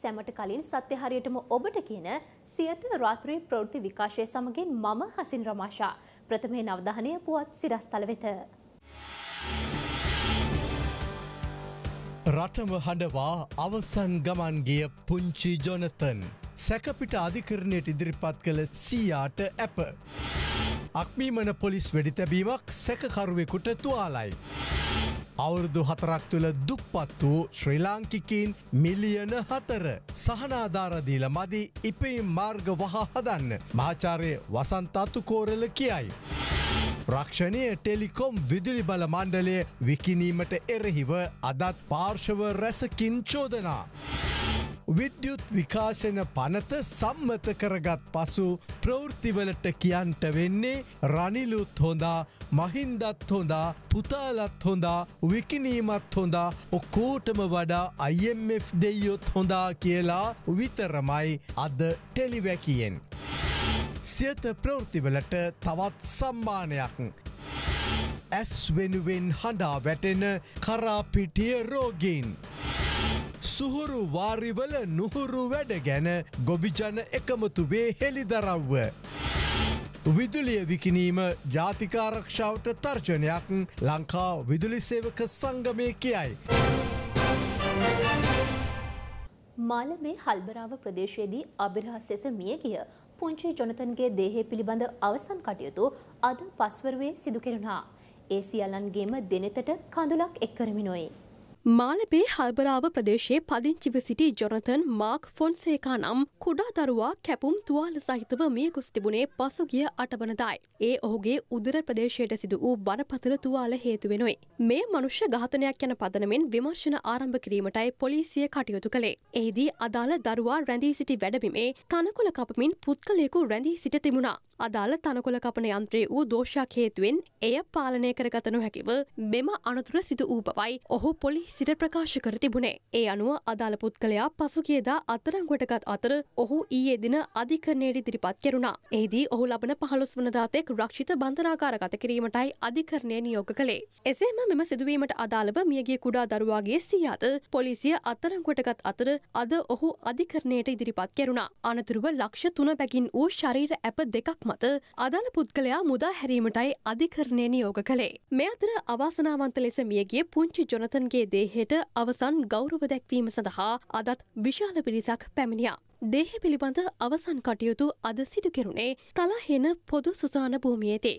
සැමට කලින් සත්‍ය හරියටම ඔබට කියන සියත රාත්‍රී ප්‍රවෘත්ති විකාශය සමගින් මම හසින් රමාෂා ප්‍රථමයෙන් අවධානය පුවත් සිරස්තල වෙත. රටම හඬවා අවසන් ගමන් ගිය පුංචි ජොනතන් සැකපිට අධිකරණයට ඉදිරිපත් කළ සීයාට ඇප. අක්මීමන පොලිස් වෙඩිතැබීමක් සැකකරුවෙකුට තුවාලයි. අවුරුදු හතරක් තුළ දුප්පත් වූ ශ්‍රී ලාංකිකින් මිලියන හතර සහනාධාරදීල මදි ඉපයිම් මාර්ග වහා හදන්න මාචාරය වසන්තත්තු කෝරල කියයි. රක්ෂණය ටෙලිකොම් විදුලි බල මණ්ඩලය විකිනීමට එරෙහිව අදත් පාර්ශව රැසකින් චෝදනා. විද්‍යුත් විකාශන පනත සම්මත කරගත් පසු ප්‍රවෘතිවලට කියන්ට වෙන්නේ රනිලුත් හොඳා මහින්දත් හොඳා පුතාලත් හොඳා විකිනීමත් හොඳා ඔක්කෝටම වඩා IMF දෙයොත් හොඳා කියලා විතරමයි අද ටෙලිවැකියෙන්. සියත ප්‍රවෘතිවලට තවත් සම්මානයක්. ඇස් වෙනුවෙන් හඬා වැටෙන කරාපිටිය රෝගීන්. සුහුරු වාරිවල නුහුරු වැඩ ගැන ගොබිජන එකමතු වේ හෙළිදරව්ව. විදුලිය විකිනීම ජාතිකාරක්ෂාවට තර්ජනයක් ලංකා විදුලිසේවක සංගමය කියයි. මාලබේ හල්බරාව ප්‍රදේශයේදී අභිරහස් ලෙස මිය ගිය පුංචි ජොනතන්ගේ දේහය පිළිබඳ අවසන් කටයුතු අද පස්වරුවේ සිදු කෙරුණා. ඒ සියල්ලන්ගේම දෙනෙතට කඳුලක් එක් කරමිනුයි. මාලබේ හල්බරාව ප්‍රදේශයේ පදිංචිව සිටි ජොනතන් මාර්ක් ෆොන්සේකා නම් කුඩා දරුවා කැපුම් තුවාල සහිතව මියකුස් තිබුණේ පසුගිය අටවනදායි. ඒ ඔහුගේ උදර ප්‍රදේශයට සිදු වූ බරපතල තුවාල හේතුවෙනුයි. මේ මනුෂ්‍ය ඝාතනයක් යන පදනමින් විමර්ශන ආරම්භ කිරීමටයි පොලිසිය කටයුතු කළේ. එහිදී අදාළ දරුවා රැඳී සිටි වැඩබිමේ කනකොල කපමින් පුද්ගලයෙකු රැඳී සිට තිබුණා. අදාළ තනකොළ කපන යන්ත්‍රයේ වූ දෝෂයක් හේතුවෙන් එය පාලනය කරගත නොහැකිව මෙම අනතුර සිදු වූ බවයි ඔහු පොලිසිට ප්‍රකාශ කර තිබුණේ. ඒ අනුව අදාළ පුද්ගලයා පසුගියදා අත්තරංගුවටගත් අතර ඔහු ඊයේ දින අධිකරණයට ඉදිරිපත් කෙරුණා. එහිදී ඔහු ලබන පහළොස් වනදාතෙක් රක්ෂිත බන්ධනාකාරගත කිරීමටයි අධිකරණය නියෝග කළේ. එසේම මෙම සිදුවීමට අදාළව මියගේ කුඩා දරුවාගේ සියාද පොලිසිය අත්තරංකොටගත් අතර අද ඔහු අධිකරණයට ඉදිරිපත් කෙරුණා. අනතුරුව ලක්ෂ තුන බැගින් වූ ශරීර ඇප දෙකක් මත අදාළ පුද්ගලයා මුදා හැරීමටයි අධිකරණය නියෝග කළේ. මේ අතර අවාසනාවන්ත ලෙස මියගිය පුංචි ජොනතන්ගේ දේහයට අවසන් ගෞරව දැක්වීම සඳහා අදත් විශාල පිරිසක් පැමිණියා. දේහ පිළිබඳ අවසන් කටයුතු අද සිදු කෙරුණේ තලාහෙන පොදු සුසාන භූමියේදී.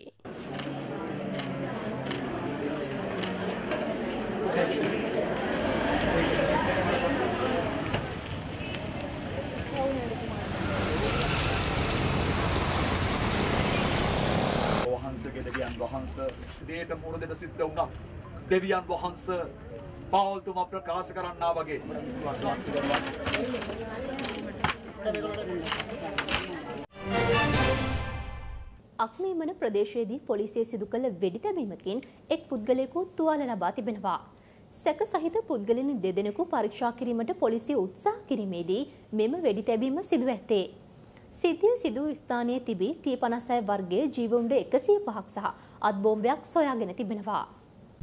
Thank you. වහන්ස දේට මුහුණ දෙන්න සිද්ධ වුණා. දෙවියන් වහන්ස පාවල්තුමා ප්‍රකාශ කරන්නා වගේ. අක්මීමන ප්‍රදේශයේදී පොලිසිය සිදු කළ වෙඩිතැබීමකින් එක් පුද්ගලයෙකු තුවාල ලබා තිබෙනවා. සැක සහිත පුද්ගලින් දෙදෙනෙකු පරීක්ෂා කිරීමට පොලිසිය උත්සාහ කිරීමේදී මෙම වෙඩිතැබීම සිදු ඇත්තේ. සිතිය සිදු ස්ථානයේ තිබී ටී පනසයි වර්ගේ ජීවුන්ඩ එකසිය පහක් සහ අත්බෝම්භයක් සොයාගෙන තිබෙනවා.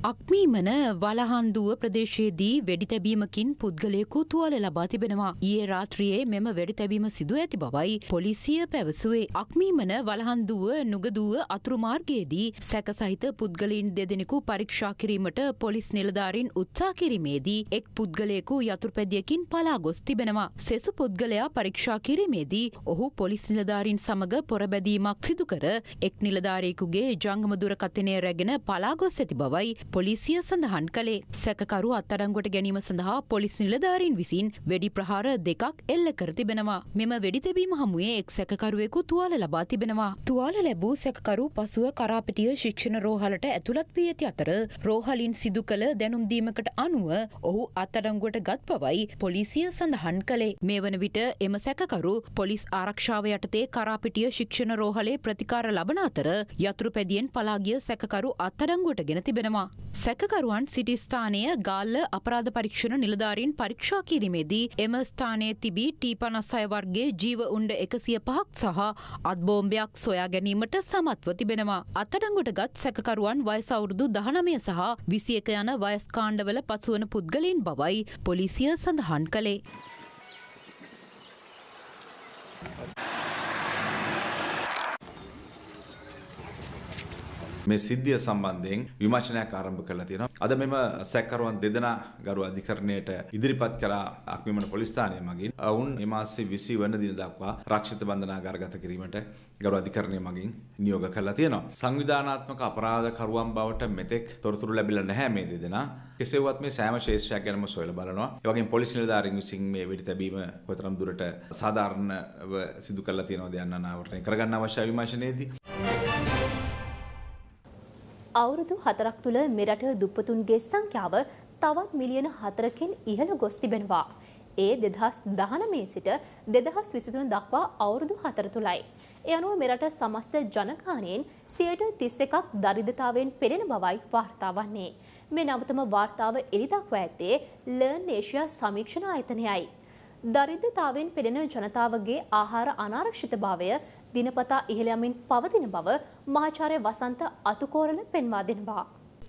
අක්මීමන වලහන්දුව ප්‍රදේශයේදී වෙඩි තැබීමකින් පුද්ගලයකු තුවල ලබා තිබෙනවා. ඊයේ රාත්‍රියයේ මෙම වෙඩි තැබීම සිදුව ඇති බවයි පොලිසිය පැවසුවේ. අක්මීමන වලහන්දුව නුගදුව අතුරුමාර්ගයේදී සැකසහිත පුද්ගලින් දෙදෙනෙකු පරීක්ෂා කිරීමට පොලිස් නිලධාරින් උත්සා කිරීමේදී එක් පුද්ගලයෙකු යතුරුපැදියකින් පලා ගොස් තිබෙනවා. සෙසු පුද්ගලයා පරීක්ෂා කිරීමේදී ඔහු පොලිස් නිලධාරින් සමග පොරබැදීමක් සිදුකර එක් නිලධාරයෙකුගේ ජංගම දුරකථනය රැගෙන පලාගොස් ඇති බවයි පොලිසිය සඳහන් කළේ. සැකකරු අත්අඩංගුවට ගැනීම සඳහා පොලිස් නිලධාරීන් විසින් වෙඩි ප්‍රහාර දෙකක් එල්ල කර තිබෙනවා. මෙම වෙඩි තැබීම හමුවේ එක් සැකකරුවෙකු තුවාල ලබා තිබෙනවා. තුවාල ලැබූ සැකකරු පසුව කරාපිටිය ශික්ෂණ රෝහලට ඇතුළත් වී ඇති අතර රෝහලින් සිදු කළ දැනුම්දීමකට අනුව ඔහු අත්අඩංගුවට ගත් බවයි පොලිසිය සඳහන් කළේ. මේ වන විට එම සැකකරු පොලිස් ආරක්ෂාව යටතේ කරාපිටිය ශික්ෂණ රෝහලේ ප්‍රතිකාර ලබන අතර යතුරු පැදියෙන් පලාගිය සැකකරු අත්අඩංගුවට ගෙන තිබෙනවා. සැකකරුවන් සිටි ස්ථානය ගාල්ල අපරාධ පරීක්ෂණ නිලධාරීන් පරීක්ෂා කිරීමේදී එම ස්ථානයේ තිබී ටී පනස් අය වර්ගේ ජීව උණ්ඩ එකසිය පහක් සහ අත්බෝම්භයක් සොයා ගැනීමට සමත්ව තිබෙනවා. අත්තඩංගුට ගත් සැකකරුවන් වයසවුරුදු දහනමය සහ විසියක යන වයස්කාණ්ඩවල පසුවන පුද්ගලින් බවයි පොලිසිය සඳහන් කළේ. මේ සිද්ධිය සම්බන්ධයෙන් විමර්ශනයක් ආරම්භ කරලා තියෙනවා. අද මෙම සැකකරුවන් දෙදෙනා ගරු අධිකරණයට ඉදිරිපත් කළා අක්මිමන පොලිස් ස්ථානය මගින්. ඔවුන් මේ මාසේ 20 වන දින දක්වා රක්ෂිත බන්ධනාගාරගත කිරීමට ගරු අධිකරණය මගින් නියෝග කරලා තියෙනවා. සංවිධානාත්මක අපරාධකරුවන් බවට මෙතෙක් තොරතුරු ලැබිලා නැහැ මේ දෙදෙනා. කෙසේවත් මේ සෑම ශේෂ්‍රයක් ගැනම සොයලා බලනවා. ඒ වගේම පොලිස් නිලධාරීන් විසින් මේ වෙඩි තැබීම කොතරම් දුරට සාධාරණව සිදු කරලා තියෙනවද යන්න අනාවරණය කරගන්න අවශ්‍ය විමර්ශනයේදී අවුරුදු හතරක් තුළ මෙරට දුප්පතුන්ගේ සංඛ්‍යාව තවත් මිලියන හතරකින් ඉහළ ගොස් තිබෙනවා. ඒ දෙදහස් දහනමේ සිට දෙදහස් විසිතුන දක්වා අවුරුදු හතර තුළයි. එ අනුව මෙරට සමස්ත ජනකානයෙන් සියට තිස්ස එකක් දරිදතාවෙන් පෙළෙන බවයි වාර්තාවන්නේ. මේ නවතම වාර්තාව එලිදක්ව ඇත්තේ ලර්න් ඒෂයා සමීක්ෂණ අයතනයයි. දරිද්‍රතාවෙන් පෙළෙන ජනතාවගේ ආහාර අනාරක්ෂිතභාවය දිනපතා ඉහළ යමින් පවතින බව මහාචාර්ය වසන්ත අතුකෝරළ පෙන්වා දෙනවා.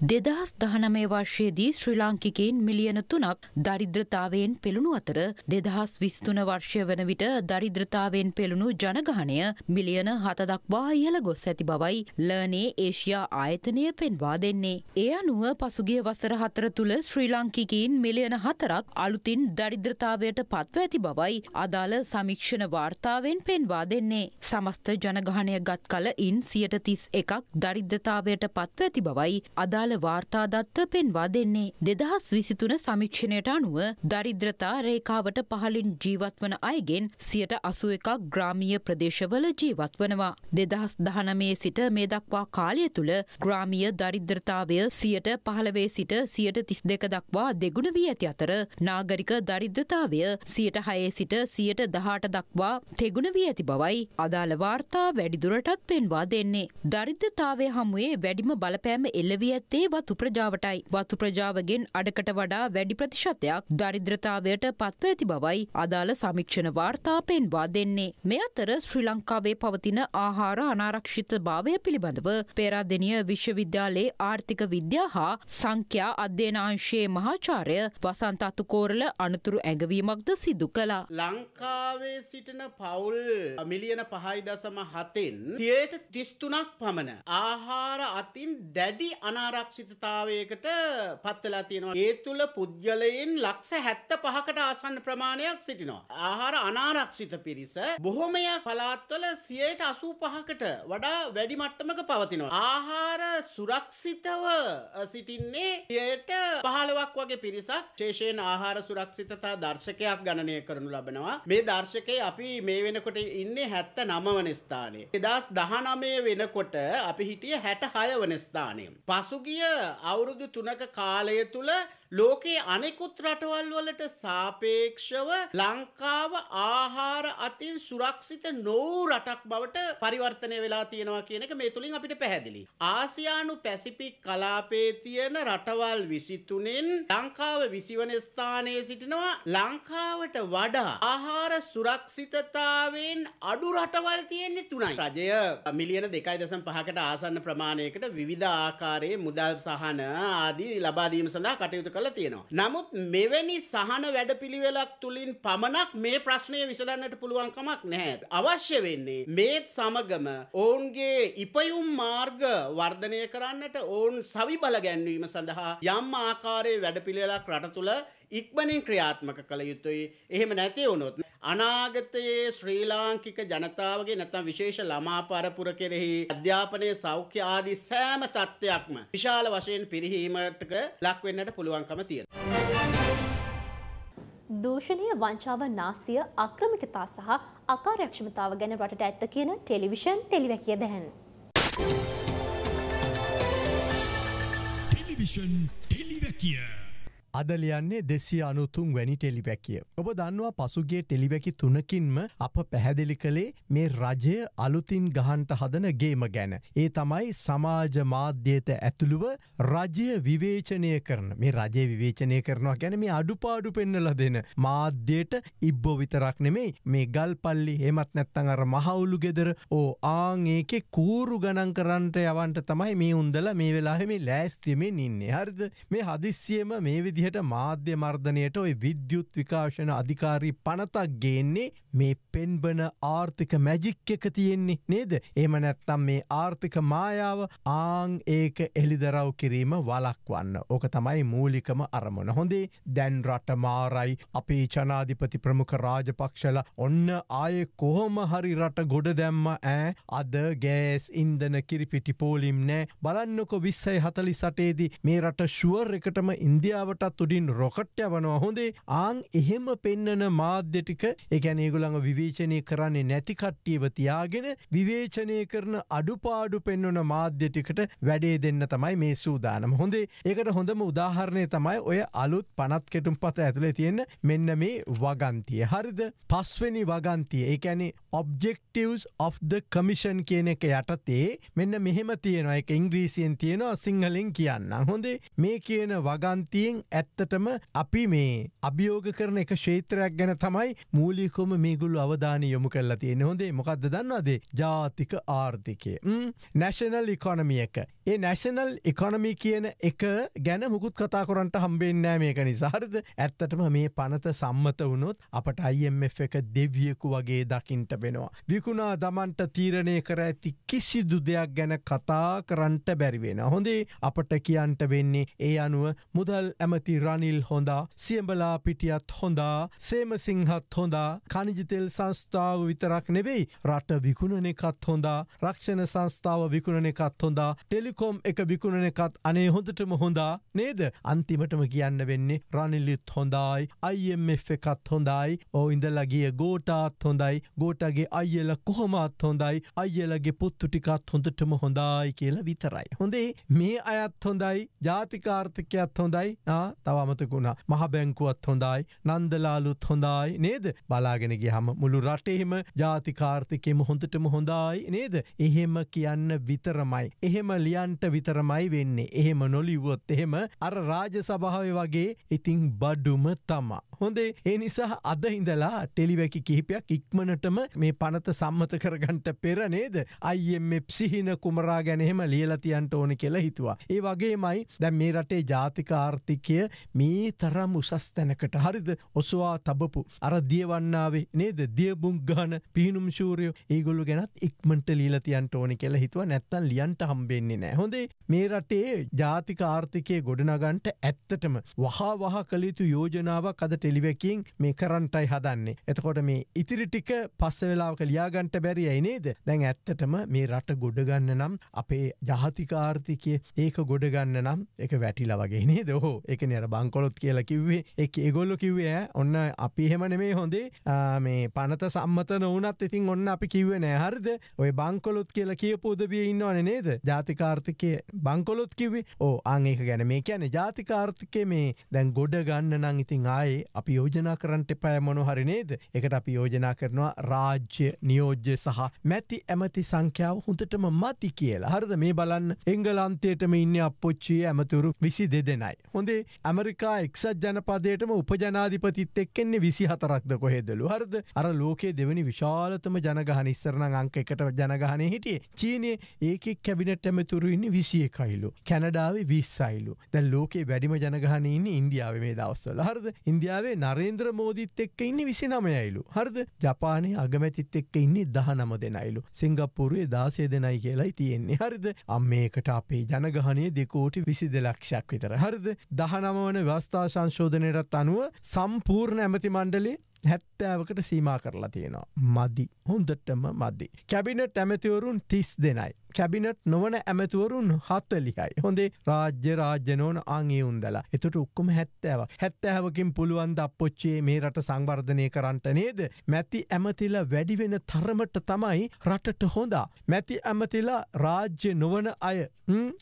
දෙදහස් දහනමය වර්ෂයේදී ශ්‍රී ලාංකිකයින් මිලියන තුනක් දරිද්‍රතාවයෙන් පෙළුණු අතර දෙදහස් විස්තුන වර්ෂය වන විට දරිද්‍රතාවෙන් පෙළුණු ජනගහනය මිලියන හතදක්වා ඉහළ ගොස් ඇති බවයි ලර්නේ ඒෂයා ආයතනය පෙන්වා දෙන්නේ. ඒ අනුව පසුගිය වසර හතර තුළ ශ්‍රී ලාංකිකයින් මිලියන හතරක් අලුතින් දරිද්‍රතාවයට පත්ව ඇති බවයි අදාළ සමික්ෂණ වාර්තාවෙන් පෙන්වා දෙන්නේ. සමස්ත ජනගහනය ගත් කල ඉන් සියට තිස් එකක් දරිද්‍රතාවයට පත්ව ඇති බවයි අදාළ අදාළ වාර්තාදත්ත පෙන්වා දෙන්නේ. දෙදහස් විසිතුන සමික්ෂණයට අනුව දරිද්‍රතා රේකාවට පහලින් ජීවත්වන අයගෙන් සියට අසු එකක් ග්‍රාමීය ප්‍රදේශවල ජීවත් වනවා. දෙදහස් දහනමේ සිට මේ දක්වා කාලය තුළ ග්‍රාමිය දරිද්‍රතාවය සියට පහළවේ සිට සියට තිස් දෙක දක්වා දෙගුණ වී ඇති අතර නාගරික දරිද්‍රතාවය සියට හයේ සිට සියට දහට දක්වා තෙගුණ වී ඇති බවයි අදාළ වාර්තා වැඩිදුරටත් පෙන්වා දෙන්නේ. දරිද්‍රතාවය හමුවේ වැඩිම බලපෑම එල්ලවී ඇත්තේ රටේ වතු ප්‍රජාවටයි. වතු ප්‍රජාවගෙන් අඩකට වඩා වැඩි ප්‍රතිශතයක් දරිද්‍රතාවයට පත්ව ඇති බවයි අදාළ සමීක්ෂණ වාර්තා පෙන්වා දෙන්නේ. මේ අතර ශ්‍රී ලංකාවේ පවතින ආහාර අනාරක්ෂිත භාවය පිළිබඳව පෙරාදෙනිය විශ්වවිද්‍යාලයේ ආර්ථික විද්‍යා හා සංඛ්‍යා අධ්‍යනාංශයේ මහාචාරය වසන්ත අතුකෝරල අනතුරු ඇඟවීමක්ද සිදු කළා. ලංකාවේ සිටින පවුල් මිලියන පහයි දසම හතෙන් තියට තිස්තුනක් පමණ ආහාර අතින් දැඩි අනාරක් අරක්ෂිතතාවයකට පත්වෙලා තියෙනවා. ඒ තුළ පුද්ගලයෙන් ලක්ෂ හැත්ත පහකට ආසන්න ප්‍රමාණයක් සිටිනවා. ආහාර අනාරක්ෂිත පිරිස බොහොමයක් පලාත්වල සියයට අසූ පහකට වඩා වැඩි මට්ටමක පවතිනවා. ආහාර සුරක්ෂිතව සිටින්නේ සියයට පහළවක් වගේ පිරිසක් ශේෂයෙන් ආහාර සුරක්ෂිතතා දර්ශකයක් ගණනය කරනු ලබනවා. මේ දර්ශකය අපි මේ වෙනකොට ඉන්නේ හැත්ත නමවන ස්ථානයේ. එදස් දහනමය වෙනකොට අපි හිටිය හැට හයවන ස්ථානයම්. පසුගිය ඉන්දිය අවුරුදු තුනක කාලය තුළ ලෝකයේ අනෙකුත් රටවල් වලට සාපේක්ෂව ලංකාව ආහාර අතින් සුරක්ෂිත නොවූ රටක් බවට පරිවර්තනය වෙලා තියෙනවා කියන එක මේ තුලින් අපිට පැහැදිලි. ආසියානු පැසිෆික් කලාපයේ තියෙන රටවල් 23න් ලංකාව 20 වන ස්ථානයේ සිටිනවා. ලංකාවට වඩා ආහාර සුරක්ෂිතතාවෙන් අඩු රටවල් තියෙන්නේ තුනයි. රජය මිලියන 2.5කට ආසන්න ප්‍රමාණයකට විවිධ ආකාරයේ මුදල් සහන ආදී ලබා දීම සඳහා කටයුතු කරලා තියෙනවා. නමුත් මෙවැනි සහන වැඩපිළිවෙලක් තුලින් පමණක් මේ ප්‍රශ්නය විසඳන්නට පුළුවන් කමක් නැහැ. අවශ්‍ය වෙන්නේ මේත් සමගම ඔවුන්ගේ ඉපයුම් මාර්ග වර්ධනය කරන්නට ඔවුන් සවිබල ගැන්වීම සඳහා යම් ආකාරයේ වැඩපිළිවෙලක් රට තුළ ඉක්මනින් ක්‍රියාත්මක කළ යුතුයි. එහෙම නැති වුණොත් අනාගතයේ ශ්‍රී ලාංකික ජනතාවගේ නැත්නම් විශේෂ ළමා පරපුර කෙරෙහි අධ්‍යාපනයේ සෞඛ්‍ය ආදී සෑම තත්ත්වයක්ම විශාල වශයෙන් පිරිහීමට ලක් වෙන්නට පුළුවන්කම තියෙනවා. දූෂණය වංචාව නාස්තිය අක්‍රමිකතා සහ අකාර්යක්ෂමතාව ගැන රටට ඇත්ත කියන ටෙලිවිෂන් ටෙලිවැකිය දැහන්. ටෙලිවිෂන් ටෙලිවැකිය අදලියන්නේ දෙසිය අනුතුන් වැනි ටෙලිබැකිය. ඔබ දන්නවා පසුගේ ටෙලිබැකි තුනකින්ම අප පැහැදිලි කළේ මේ රජය අලුතින් ගහන්ට හදන ගේම ගැන. ඒ තමයි සමාජ මාධ්‍යයට ඇතුළුව රජය විවේචනය කරන මේ රජය විවේචනය කරනවා ගැන මේ අඩුපාඩු පෙන්නල දෙන. මාධ්‍යයට ඉබ්බෝ විතරක් නෙමෙයි මේ ගල් පල්ලි හෙමත් නැත්තන් අර මහවුලු ගෙදර ඕ ආං ඒකෙ කූරු ගණන් කරන්ට යවන්ට තමයි මේ උන්දල මේ වෙලාහෙම ලෑස්තිමෙන් ඉන්නේ හරිද මේ හදිස්සියම මේ විදි විදිහට මාධ්‍ය මර්ධනයට ඔය විද්‍යුත් විකාශන අධිකාරී පනතක් ගේන්නේ මේ පෙන්බන ආර්ථික මැජික් එක තියෙන්නේ නේද එම නැත්තම් මේ ආර්ථික මායාව ආං ඒක එළිදරව් කිරීම වලක්වන්න ඕක තමයි මූලිකම අරමුණ හොඳේ දැන් රට මාරයි අපේ ජනාධිපති ප්‍රමුඛ රාජපක්ෂල ඔන්න ආය කොහොම හරි රට ගොඩ දැම්ම ඇ අද ගෑස් ඉන්දන කිරිපිටි පෝලිම් නෑ බලන්නකො විස්සයි හතලි සටේදී මේ රට ශුවර් එකටම ඉන්දියාවට ඒකත් උඩින් රොකට් යවනවා හොඳේ ආන් එහෙම පෙන්නන මාධ්‍ය ටික ඒ කියන්නේ ඒගොල්ලන්ව විවේචනය කරන්නේ නැති කට්ටියව තියාගෙන විවේචනය කරන අඩුපාඩු පෙන්වන මාධ්‍ය ටිකට වැඩේ දෙන්න තමයි මේ සූදානම හොඳේ ඒකට හොඳම උදාහරණය තමයි ඔය අලුත් පනත් කෙටුම් පත ඇතුළේ තියෙන මෙන්න මේ වගන්තිය හරිද පස්වෙනි වගන්තිය ඒකැනේ ඔබ්ෙක්ටවස් of the කමිෂන් කියන එක යටතේ මෙන්න මෙහෙම තියෙනවා එක ඉංග්‍රීසියෙන් තියෙනවා සිංහලෙන් කියන්න හොඳේ මේ කියන වගන්තියෙන් ඇත්තටම අපි මේ අභියෝග කරන එක ශේත්‍රයක් ගැන තමයි මූලිකොම මේගුල් අවධාන යොමු කරලා තියෙන හොඳේ මොකක්ද දන්නවාදේ ජාතික ආර්ථිකය නැශනල් ඉකොනමිය එක. ඒ නැශනල් ඉකොනමි කියන එක ගැන මුකුත් කතා කොරන්ට හම්බෙන්නෑ මේක නිසාහරද ඇත්තටම මේ පනත සම්මත වුණොත් අපට අයිF එක දෙවියකු වගේ දකිින්ට වෙනවා. විකුණා දමන්ට තීරණය කර ඇති කිසිදු දෙයක් ගැන කතා කරන්ට බැරිවෙන. හොඳේ අපට කියන්ට වෙන්නේ ඒ අනුව මුදල් ඇමති ඇති රනිල් හොඳා සියඹලා පිටියත් හොඳා සේමසිංහත් හොඳා කනිජිතෙල් සංස්ථාව විතරක් නෙවෙයි රට විකුණන එකත් හොඳා රක්ෂණ සංස්ථාව විකුණන එකත් හොඳා ටෙලිකොම් එක විකුණන එකත් අනේ හොඳටම හොඳා නේද අන්තිමටම කියන්න වෙන්නේ රනිල්ලිත් හොඳයි අයිF එකත් හොඳයි ඕ ඉඳලගිය ගෝටාත් හොඳයි ගෝටගේ අයිල කොහොමත් හොඳයි අයිලගේ පුත්තු ටිකත් හොඳටම හොඳයි කියලා විතරයි හොඳේ මේ අයත් හොඳයි ජාතිකාර්ථකයක්ත් හොඳයි තවමතකුණා මහ බැංකුවත් හොඳයි නන්දලාලුත් හොඳයි නේද බලාගෙනගේ හම මුළු රටේම ජාතිකාර්ථකෙම හොඳටම හොඳයි නේද එහෙම කියන්න විතරමයි එහෙම ලියන්ට විතරමයි වෙන්නේ එහෙම නොලිවොත් එහෙම අර රාජ සභාව වගේ ඉතිං බඩුම තමා හොඳේ ඒ නිසා අද ඉඳලා ටෙලිවැකි කිහිපයක් ඉක්මනටම මේ පනත සම්මත කරගන්ට පෙර නේද අයිෙම සිහින කුමරා ගැනෙම ලියලතියන්ට ඕන කෙලා හිතුවා ඒ වගේමයි දැ මේ රටේ ජාතිකාර්ථිකය මේ තරම් උසස් තැනකට හරිද ඔස්වා තබපු අර දියවන්නාවේ නේද දියබුන් ගාන පිහිනුම් ශූරයෝ ඒගොල්ලු ගැනත් ඉක්මට ලීලතියන්ට ඕනි කෙලා හිතුව නැත්තන් ලියන්ට හම්බෙන්නේ නෑ හොඳේ මේ රටේ ජාතික ආර්ථිකය ගොඩනගන්ට ඇත්තටම වහා වහ කළයුතු යෝජනාවක් අද ටෙලිවකින් මේ කරන්ටයි හදන්නේ එතකොට මේ ඉතිරිටික පස්ස වෙලාවක ලියාගන්ට බැරි ඇයිනේද දැන් ඇත්තටම මේ රට ගොඩගන්න නම් අපේ ජාතිකාර්ථිකය ඒක ගොඩගන්න නම් එක වැටිලා වගේ නේද හෝ එකන අර බංකොලොත් කියලා කිව්වේ එක ඒගොල්ලු කිව්වේ ඔන්න අපි එහෙම නෙමේ හොඳේ මේ පනත සම්මත නොවනත් ඉතින් ඔන්න අපි කිව්වේ නෑ හරිද ඔය බංකොලොත් කියලා කියපු උදවිය ඉන්නවනේ නේද ජාතිකාර්ථිකය බංකොලොත් කිව්වේ ඕ අන් ඒක ගැන මේ කියන්නේ ජාතිකාර්ථිකේ මේ දැන් ගොඩ ගන්න නම් ඉතින් ආයේ අපි යෝජනා කරන්නට එපා මොනව හරි නේද ඒකට අපි යෝජනා කරනවා රාජ්‍ය නියෝජ්‍ය සහ මැති ඇමති සංඛ්‍යාව හොඳටම මති කියලා හරිද මේ බලන්න එංගලන්තයටම ඉන්න අපොච්චිය ඇමතුරු විසි දෙදෙනයි හොඳේ ඇමරිකා එක්සත් ජනපදයටම උපජනාධිපතිත් එක්කෙන්නේ විසි හතරක්ද කොහෙදලු හරද අර ලෝකයේ දෙවැනි විශාලතම ජනගහන ඉස්සරණ අංක එකට ජනගහන හිටියේ චීනය ඒක කැබිනට ඇමතුරුඉන්න විසිය කයිලු කැනඩාව විස්සයිලු දැ ලෝකේ වැඩිම ජනගහනන්න ඉන්දියාව මේ දවස්සල හරද ඉන්දියාවේ නරේන්ද්‍ර මෝදිත් එක්ක ඉන්න විසි නමයයිලු හරද ජපානය අගමැතිත් එක්ක ඉන්නේ දහ නම දෙනයිලු සිංගප්පුරුවේ දාසේ දෙනයි කියලායි තියෙන්නේ හරිද අම්මේකට අපේ ජනගහනය දෙකෝටි විසිද ලක්ෂක් විතර හරිද දහනම සමවන ව්‍යවස්ථා සංශෝධනයටත් අනුව සම්පූර්ණ ඇමති මණ්ඩලේ හැත්තෑවකට සීමා කරලා තියෙනවා. මදි හොන්දටම මදදි. කැබිනට ඇමතිවරුන් තිස් දෙනයි. කැබිනට් නොවන ඇමතුවරුන් හත්තලිහයි. හොඳේ රාජ්‍ය රාජ්‍යනෝන අංගේවුන්දලා එතට උක්කොම හැත්තෑව හැත්තෑවකින් පුළුවන් ද අපපොච්චේ මේ රට සංවර්ධනය කරන්නට නේද. මැති ඇමතිලා වැඩිවෙන තරමට තමයි රටට හොඳා. මැති ඇමතිලා රාජ්‍ය නොවන අය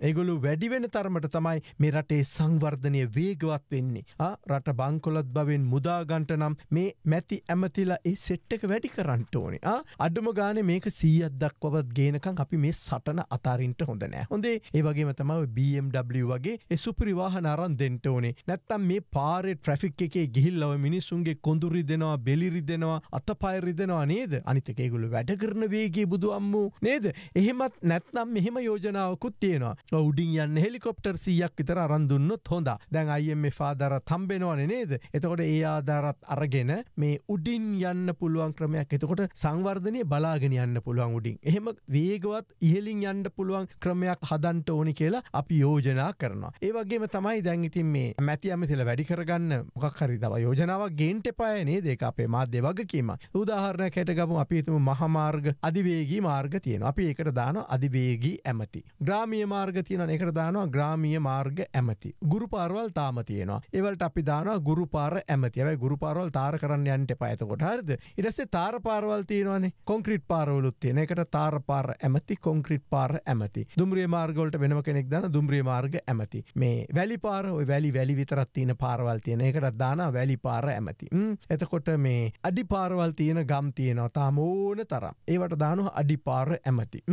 එගුළු වැඩිවෙන තරමට තමයි මේ රටේ සංවර්ධනය වේගවත් වෙන්නේ. රට බංකොලොත් බවෙන් මුදාගන්ට නම් මේ මැති ඇමතිලා ඒ සෙට්ටක වැඩි කරන්නට ඕනේ අඩුම ගාන මේක සීියත් දක්වවත් ගේනකම් අපි මේ සට නටන අතාරින්ට හොඳ නෑ හොඳේ ඒවගේම තමයි BMW වගේ සුපරිවාහන අරන් දෙන්ට ඕනේ නැත්තම් මේ පාරෙ ට්‍රෆික් එකේ ගිහිල්ලව මිනිසුන්ගේ කොඳුරි දෙනවා බෙලිරි දෙනවා අත පයරි දෙනවා නේද අනිතක ඒගොල්ලෝ වැඩ කරන වේගයේ බුදු අම්මෝ නේද එහෙමත් නැත්නම් මෙහෙම යෝජනාවකුත් තියෙනවා උඩින් යන්න හෙලිකොප්ටර් 100ක් විතර අරන් දුන්නොත් හොඳ දැන් IMF ආධාරත් හම්බෙනවනේ නේද එතකොට ඒ ආධාරත් අරගෙන මේ උඩින් යන්න පුළුවන් ක්‍රමයක් එතකොට සංවර්ධනය බලාගෙන යන්න පුළුවන් උඩින් එහෙම වේගවත් ඉහලින් මුලින් යන්න පුළුවන් ක්‍රමයක් හදන්ට ඕනි කියලා අපි යෝජනා කරනවා. ඒ වගේම තමයි දැන් ඉතින් මේ මැති ඇමතිල වැඩි කරගන්න මොකක් හරි තව යෝජනාවක් ගේන්ට එපාය නේද ඒක අපේ මාධ්‍ය වගකීම. උදාහරණයක් හැට ගමු අපි හිතමු මහමාර්ග අධිවේගී මාර්ග තියෙනවා. අපි ඒකට දානවා අධිවේගී ඇමති. ග්‍රාමීය මාර්ග තියෙනවා. ඒකට දානවා ග්‍රාමීය මාර්ග ඇමති. ගුරු පාරවල් තාම තියෙනවා. ඒවලට අපි දානවා ගුරු පාර ඇමති. හැබැයි ගුරු පාරවල් තාර කරන්න යන්න එපා එතකොට. හරිද? ඊට පස්සේ තාර පාරවල් තියෙනවානේ. කොන්ක්‍රීට් පාරවලුත් තියෙන. ඒකට තාර පාර ඇමති කොන්ක්‍රීට් කොන්ක්‍රට් පාර ඇමති දුම්රිය මාර්ගොලට වෙනම කෙනෙක් දන්න දුම්රිය මාර්ග ඇමති මේ වැලි පාර ඔය වැලි වැලි විතරත් තියෙන පාරවල් තියෙන එකටත් දාන වැලි පාර ඇමති එතකොට මේ අඩි පාරවල් තියෙන ගම් තියෙනවා තාම ඕන තරම් ඒවට දානු අඩි පාර ඇමති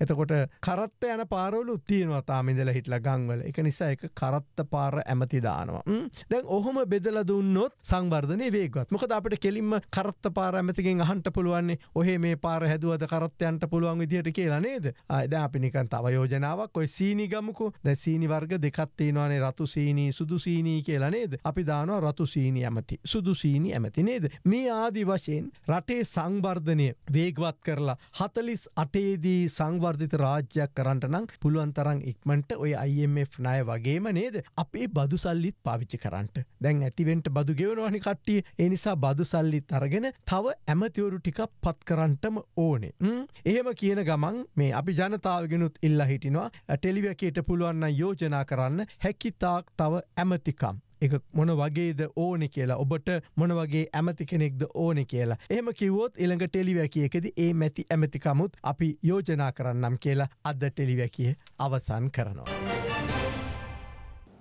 එතකොට කරත්ත යන පාරවලු තියෙනවා තාමිදල හිටලා ගංවල එක නිසා එක කරත්ත පාර ඇමති දානවා දැන් ඔහොම බෙදල දුන්නොත් සංවර්ධනය වේගත් මොකද අපට කෙලින්ම කරත්ත පාර ඇමතිකින් අහන්ට පුළුවන්නේ ඔහේ මේ පාර හැදුවද කරත්තයන්ට පුළුවන් විදිහට කියලා නේද අයද අපි නිකන් තව යෝජනාවක් ඔය සීනිගමකු ද සීනි වර්ග දෙකත්තේනවානේ රතු සීනී සුදු සීනී කියලා නේද අපි දානවා රතු සීනී ඇමති සුදු සීනී ඇමති නේද මේ ආදි වශයෙන් රටේ සංවර්ධනය වේගවත් කරලා හතලිස් අටේදී සංවර්ධිත රාජ්‍යයක් කරන්නට නම් පුළුවන් තරන් ඉක්මට ඔය IMF ණය වගේම නේද අපේ බදු සල්ලිත් පාවිච්චි කරන්නට දැන් ඇතිවෙන්ට බදු ගෙවනවානි කට්ටිය එනිසා බදු සල්ලි තරගෙන තව ඇමතිවරු ටිකක් පත් කරන්නටම ඕනේ එහෙම කියන ගමන් මේ අපි ජනතාවගෙනුත් ඉල්ලා හිටිනවා ටෙලිවැකයට පුළුවන්න යෝජනා කරන්න හැකිතාක් තව ඇමතිකම්. එක මොන වගේද ඕනෙ කියලා ඔබට මොන වගේ ඇමති කෙනෙක්ද ඕනෙ කියලා. එහම කිවොත් එළඟ ටෙලිවැකියකෙද ඒ මැති ඇමතිකමුත් අපි යෝජනා කරන්නම් කියලා අද ටෙලිවැකිය අවසන් කරනවා.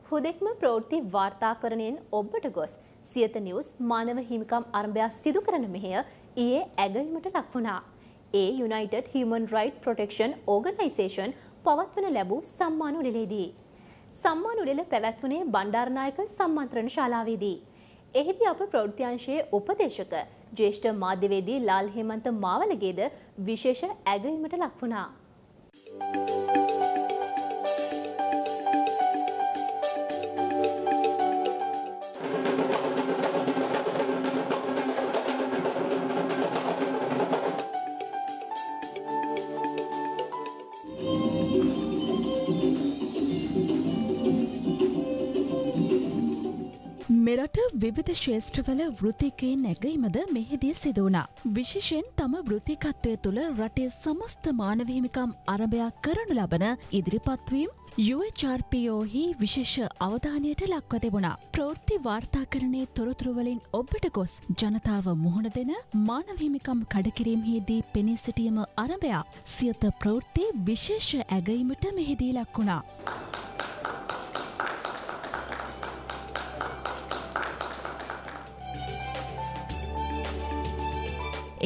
හුදෙක්ම ප්‍රවෘත්ති වාර්තාකරණයෙන් ඔබට ගොස් සියත නිවස් මානව හිමිකම් අරභයක් සිදු කරන මෙහය ඊයේ ඇගීමට ලක්වුණා. ඒ United Human Right Protection Organisation පවත්වන ලැබූ සම්මාන උඩලේදී. සම්මාන උඩල පැවැත්වුණේ බණ්ඩාරනායක සම්මන්ත්‍රණ ශාලාවේදී. එහිදී අප ප්‍රෞෘතියංශයේ උපදේශක ජේෂ්ඨ මාධ්‍යවේදී ලාල් හෙමන්ත මාවලගේද විශේෂ ඇගීමට ලක්වුණා. Thank you. මෙරට විවිධ ශේෂත්‍රවල වෘතිකයෙන් නැගීමද මෙහිදී සිදුවනා. විශේෂෙන් තම වෘතිකත්වය තුළ රටේ සමස්ත මානවහිමිකම් අරභයක් කරනු ලබන ඉදිරිපත්වීම් UHRPෝහි විශේෂ අවධානයට ලක්ව තිබුණා. ප්‍රෘත්ති වාර්තාකරණය තොරතුරුවලින් ඔබට ගොස් ජනතාව මුහුණ දෙන මානවහිමිකම් කඩකිරීම් හිදී පෙනී සිටියම අරභයා සියත ප්‍රෘත්ති විශේෂ ඇගීමට මෙහිදී ලක්වුණා.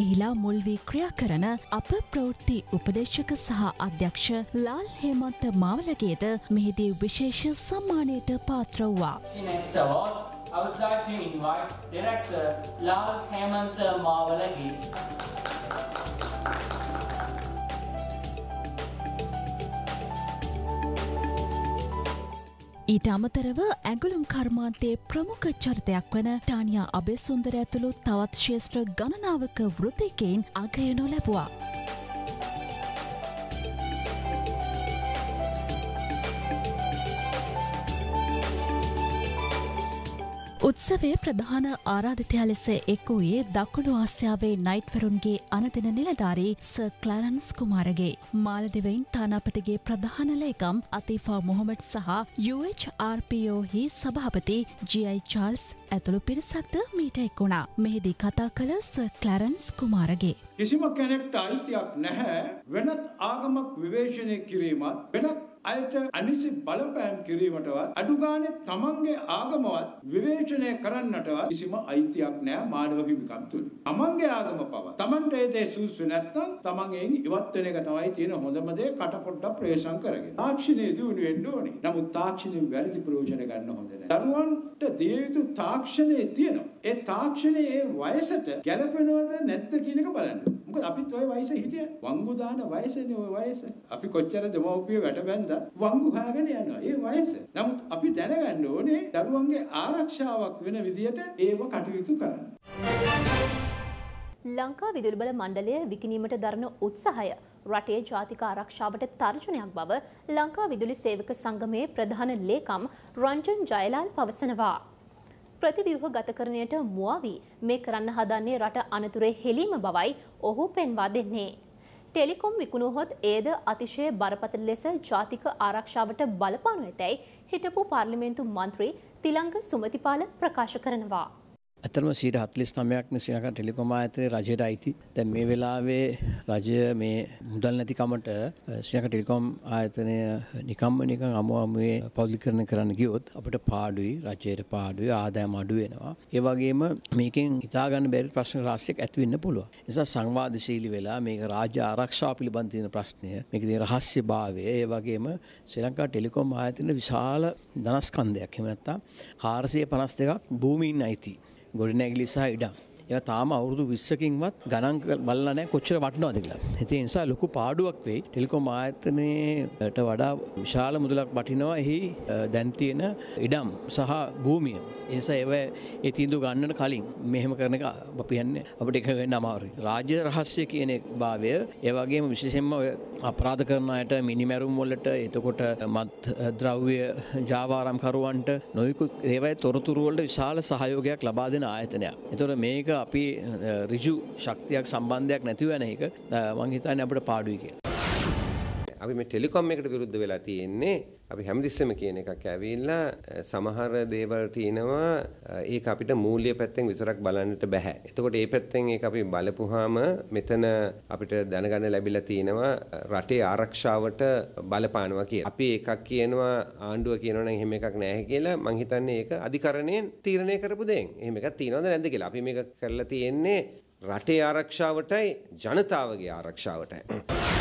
එහිලා මුල්වී ක්‍රියා කරන අප ප්‍රවෘත්ති උපදේශක සහ අධ්‍යක්ෂ ලාල් හේමන්ත මාවලගේද මෙහිදී විශේෂ සම්මානයට පාත්‍ර වූවා. Next award, I would like to invite director Lal Hemant Mawalagi. ඊට අමතරව ඇගුලුම් කර්මාන්තයේ ප්‍රමුඛ චරිතයක් වන ටානියා අබෙසුන්දර ඇතුළු තවත් ශේෂ්ත්‍ර ගණනාවක වෘතිකයින් අගයනු ලැබවා. උත්සවේ ප්‍රධාන ආරාධිතයා ලෙස එක් වූයේ දකුණු ආසියාවේ නයිට්වරුන්ගේ අනදින නිලධාරී ස ක්ලරන්ස් කුමාරගේ. මාලදිවයින් තානාපතිගේ ප්‍රධානලේකම් අතිෆා මොහොමට් සහ UHRPOහි සභාපති ජයි චාල්ස් ඇතුළු පිරිසක්ද මීට එක් වුණා. මෙහිදී කතා කළ ස ක්ලරන්ස් කුමාරගේ. කිසිම කෙනෙක්ට අයිතියක් නැහැ වෙනත් ආගමක් විවේචනය කිරීමත් වෙනත් අයට අනිසි බලපෑම් කිරීමටවත් අඩු ගානේ තමන්ගේ ආගමවත් විවේචනය කරන්නටවත් කිසිම අයිතියක් නැහැ මානව හිමිකම් තුල. තමන්ගේ ආගම පව. තමන්ට ඒ දේ සුසු නැත්නම් තමන් එයින් ඉවත් වෙන එක තමයි තියෙන හොඳම දේ කටපොඩ්ඩක් ප්‍රවේශම් කරගෙන. තාක්ෂණයේ දියුණු වෙන්න ඕනේ. නමුත් තාක්ෂණයෙන් වැරදි ප්‍රයෝජන ගන්න හොඳ නැහැ. දරුවන්ට දිය යුතු තාක්ෂණයේ තියෙනවා. ඒ තාක්ෂණයේ ඒ වයසට ගැළපෙනවද නැද්ද කියන එක බලන්න. මොකද අපිත් ওই වයසේ හිටියා. වංගු දාන වයසනේ ওই වයස. අපි කොච්චර දෙමව්පිය වැට බැන්දා වංගු හාගෙන යනවා. ඒ වයස. නමුත් අපි දැනගන්න ඕනේ දරුවන්ගේ ආරක්ෂාවක් වෙන විදියට ඒව කටයුතු කරන්න. ලංකා විදුලි බල මණ්ඩලය විකිණීමට දරන උත්සාහය රටේ ජාතික ආරක්ෂාවට තර්ජනයක් බව ලංකා විදුලි සේවක සංගමයේ ප්‍රධාන ලේකම් රංජන් ජයලාල් පවසනවා. ප්‍රතිව්‍යුහ ගතකරණයට මුවවී මේ කරන්න හදන්නේ රට අනතුරේ හෙලීම බවයි ඔහු පෙන්වා දෙන්නේ. ටෙලිකොම් විකුණුහොත් ඒද අතිශය බරපතල ලෙස ජාතික ආරක්ෂාවට බලපානු ඇතැයි හිටපු පාර්ලිමේන්තු මන්ත්‍රී තිලංග සුමතිපාල ප්‍රකාශ කරනවා. ඇතරම සීට හත්ලිස් නමයක් සිනක ටෙලිකොම ඇතරේ රජයට අයිති දැ මේ වෙලාවේ රජය මේ මුදල් නැතිකමට සිනක ටෙලිකොම් ආයතනය නිකම්ම නික අමුවමුවේ පෞද්ලිකරණ කරන්න ගියොත් අපට පාඩුයි රජයට පාඩුයි ආදායම අඩු වෙනවා ඒවගේම මේකින් ඉතාගන්න බැරි ප්‍රශ්න රාශයක් ඇතිවෙන්න පුළුව නිසා සංවාධශීලි වෙලා මේක රාජ ආරක්ෂා පිළිබන්තින ප්‍රශ්නය මේක රහස්්‍ය භාවය ඒ වගේම ශ්‍රලංකා ටෙලිකොම් ආයතන විශාල දනස්කන්දයක් හෙමනත්තා හාරසය පනස් දෙකක් භූමීන් අයිති Golden Egg Lisa ඒවා තාම අවුරුදු 20කින්වත් ගණන් බලලා නැහැ කොච්චර වටිනවද කියලා. ඉතින් ඒ නිසා ලොකු පාඩුවක් වෙයි. ටෙලිකොම් ආයතනයට වඩා විශාල මුදලක් වටිනවා එහි දැන් තියෙන ඉඩම් සහ භූමිය. ඒ නිසා ඒව ඒ තීන්දුව ගන්නට කලින් මෙහෙම කරන එක අපි යන්නේ අපිට එක වෙන්න අමාරුයි. රාජ්‍ය රහස්‍ය කියන භාවය ඒ වගේම විශේෂයෙන්ම අපරාධ කරන අයට මිනිමැරුම් වලට එතකොට මත් ද්‍රව්‍ය ජාවාරම්කරුවන්ට නොයෙකුත් ඒවයි තොරතුරු වලට විශාල සහයෝගයක් ලබා දෙන ආයතනයක්. ඒතොර මේක අපි රිජු ශක්තියක් සම්බන්ධයක් නැතිව නැහික මංහිතන්න අපට පාඩුයි කියලා. අපි මේ ටෙලිකොම් එකට විරුද්ධ වෙලා තියෙන්නේ අපි හැමතිස්සෙම කියන එකක් ඇවිල්ලා සමහර දේවල් තියෙනවා ඒක අපිට මූල්‍ය පැත්තෙන් විතරක් බලන්නට බෑ. එතකොට ඒ පැත්තෙන් ඒක අපි බලපුවාම මෙතන අපිට දැනගන්න ලැබිලා තියෙනවා රටේ ආරක්ෂාවට බලපානවා කියලා. අපි එකක් කියනවා ආණ්ඩුව කියනවනම් එහෙම එකක් නැහැ කියලා මං හිතන්නේ ඒක අධිකරණයෙන් තීරණය කරපු දෙයක්. එහෙම එකක් තියෙනවද නැද්ද කියලා. අපි මේක කරලා තියෙන්නේ රටේ ආරක්ෂාවටයි ජනතාවගේ ආරක්ෂාවටයි.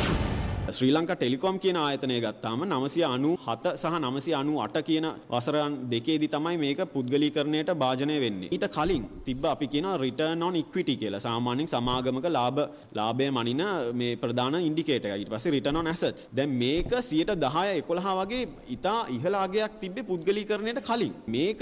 ශ්‍රී ලංකා ටෙලිකොම් කියන ආයතනය ගත්තාම 997 සහ 998 කියන වසරන් දෙකේදී තමයි මේක පුද්ගලීකරණයට භාජනය වෙන්නේ. ඊට කලින් තිබ්බ අපි කියන return on equity කියලා සාමාන්‍යයෙන් සමාගමක ලාභ ලාභය මනින මේ ප්‍රධාන ඉන්ඩිකේටර් එක. ඊට පස්සේ return on assets. දැන් මේක 10 11 වගේ ඉතා ඉහලාගයක් තිබ්බේ පුද්ගලීකරණයට කලින්. මේක